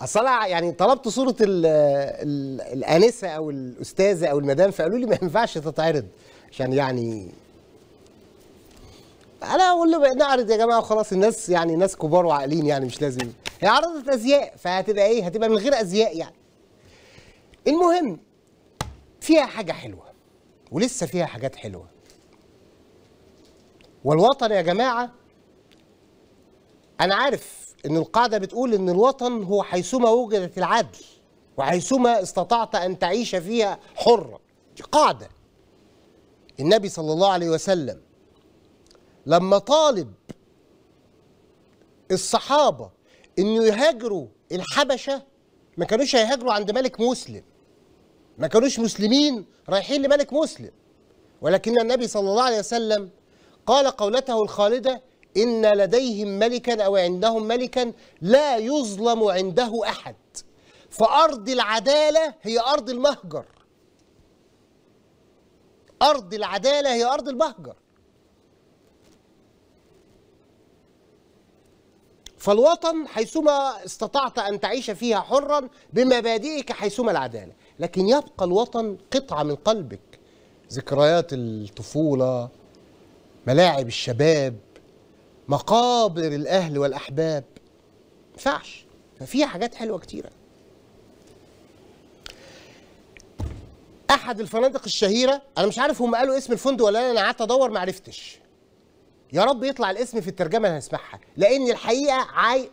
اصل انا يعني طلبت صوره الـ الـ الانسه او الاستاذه او المدام فقالوا لي ما ينفعش تتعرض عشان يعني انا اقول له نعرض يا جماعه وخلاص الناس يعني ناس كبار وعاقلين يعني مش لازم هي عرضت ازياء فهتبقى ايه هتبقى من غير ازياء يعني المهم فيها حاجه حلوه ولسه فيها حاجات حلوه والوطن يا جماعه انا عارف ان القاعده بتقول ان الوطن هو حيثما وجدت العدل وحيثما استطعت ان تعيش فيها حرا دي قاعده النبي صلى الله عليه وسلم لما طالب الصحابه انه يهاجروا الحبشه ما كانوش هيهاجروا عند ملك مسلم ما كانوش مسلمين رايحين لملك مسلم ولكن النبي صلى الله عليه وسلم قال قولته الخالده إن لديهم ملكا أو عندهم ملكا لا يظلم عنده أحد فأرض العدالة هي أرض المهجر أرض العدالة هي أرض المهجر فالوطن حيثما استطعت أن تعيش فيها حرا بمبادئك حيثما العدالة لكن يبقى الوطن قطعة من قلبك ذكريات الطفولة ملاعب الشباب مقابر الأهل والأحباب ما ينفعش ففي حاجات حلوة كتيرة أحد الفنادق الشهيرة أنا مش عارف هم قالوا اسم الفندق ولا أنا, أنا قعدت أدور ما عرفتش يا رب يطلع الاسم في الترجمة اللي هنسمعها لأن الحقيقة عاي...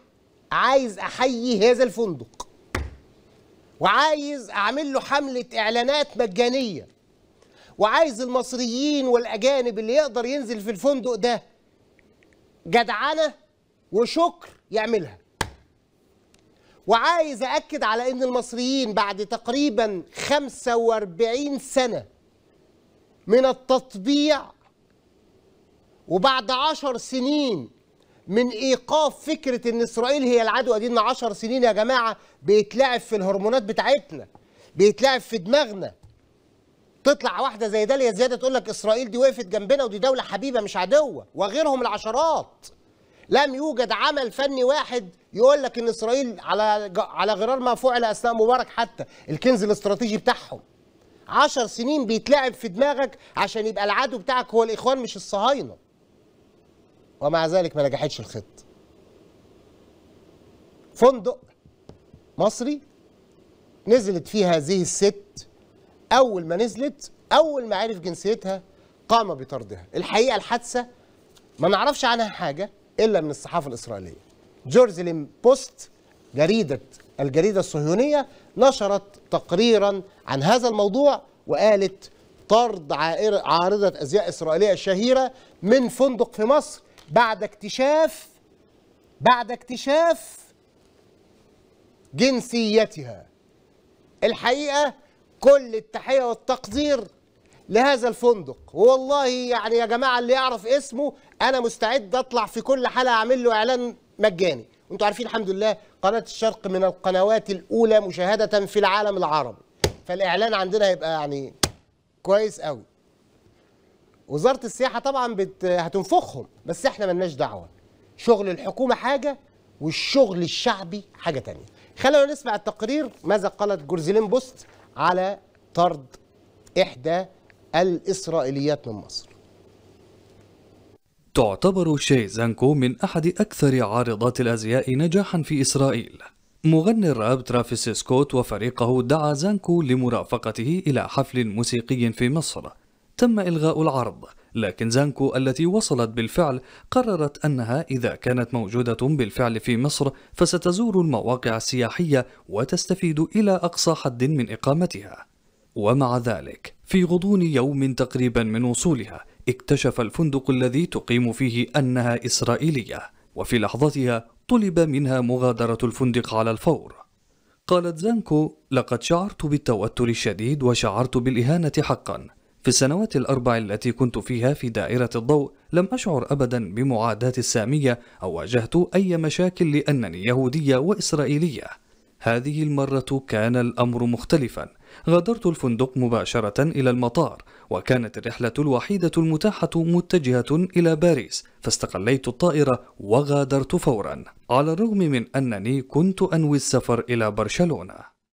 عايز أحيي هذا الفندق وعايز أعمل له حملة إعلانات مجانية وعايز المصريين والأجانب اللي يقدر ينزل في الفندق ده جدعنه وشكر يعملها وعايز أكد على أن المصريين بعد تقريبا 45 سنة من التطبيع وبعد 10 سنين من إيقاف فكرة أن إسرائيل هي العدوى دي أن 10 سنين يا جماعة بيتلعب في الهرمونات بتاعتنا بيتلعب في دماغنا تطلع واحده زي داليا زياده تقول لك اسرائيل دي وقفت جنبنا ودي دوله حبيبه مش عدوه وغيرهم العشرات لم يوجد عمل فني واحد يقول لك ان اسرائيل على على غرار ما فعل اثناء مبارك حتى الكنز الاستراتيجي بتاعهم عشر سنين بيتلعب في دماغك عشان يبقى العدو بتاعك هو الاخوان مش الصهاينه ومع ذلك ما نجحتش الخطه فندق مصري نزلت فيه هذه الست اول ما نزلت اول ما عرف جنسيتها قام بطردها الحقيقه الحادثه ما نعرفش عنها حاجه الا من الصحافه الاسرائيليه جورجلين بوست جريده الجريده الصهيونيه نشرت تقريرا عن هذا الموضوع وقالت طرد عارضه ازياء اسرائيليه الشهيره من فندق في مصر بعد اكتشاف بعد اكتشاف جنسيتها الحقيقه كل التحية والتقدير لهذا الفندق والله يعني يا جماعة اللي يعرف اسمه أنا مستعد أطلع في كل حلقة أعمل له إعلان مجاني وانتوا عارفين الحمد لله قناة الشرق من القنوات الأولى مشاهدة في العالم العربي فالإعلان عندنا هيبقى يعني كويس قوي وزارة السياحة طبعا بت... هتنفخهم بس احنا ملناش دعوة شغل الحكومة حاجة والشغل الشعبي حاجة تانية خلونا نسمع التقرير ماذا قالت جورزيلين بوست على طرد إحدى الإسرائيليات من مصر تعتبر شي زانكو من أحد أكثر عارضات الأزياء نجاحا في إسرائيل مغني الراب ترافيس سكوت وفريقه دعا زانكو لمرافقته إلى حفل موسيقي في مصر تم إلغاء العرض لكن زانكو التي وصلت بالفعل قررت أنها إذا كانت موجودة بالفعل في مصر فستزور المواقع السياحية وتستفيد إلى أقصى حد من إقامتها ومع ذلك في غضون يوم تقريبا من وصولها اكتشف الفندق الذي تقيم فيه أنها إسرائيلية وفي لحظتها طلب منها مغادرة الفندق على الفور قالت زانكو لقد شعرت بالتوتر الشديد وشعرت بالإهانة حقا في السنوات الأربع التي كنت فيها في دائرة الضوء لم أشعر أبدا بمعاداة السامية أو واجهت أي مشاكل لأنني يهودية وإسرائيلية هذه المرة كان الأمر مختلفا غادرت الفندق مباشرة إلى المطار وكانت الرحلة الوحيدة المتاحة متجهة إلى باريس فاستقليت الطائرة وغادرت فورا على الرغم من أنني كنت أنوي السفر إلى برشلونة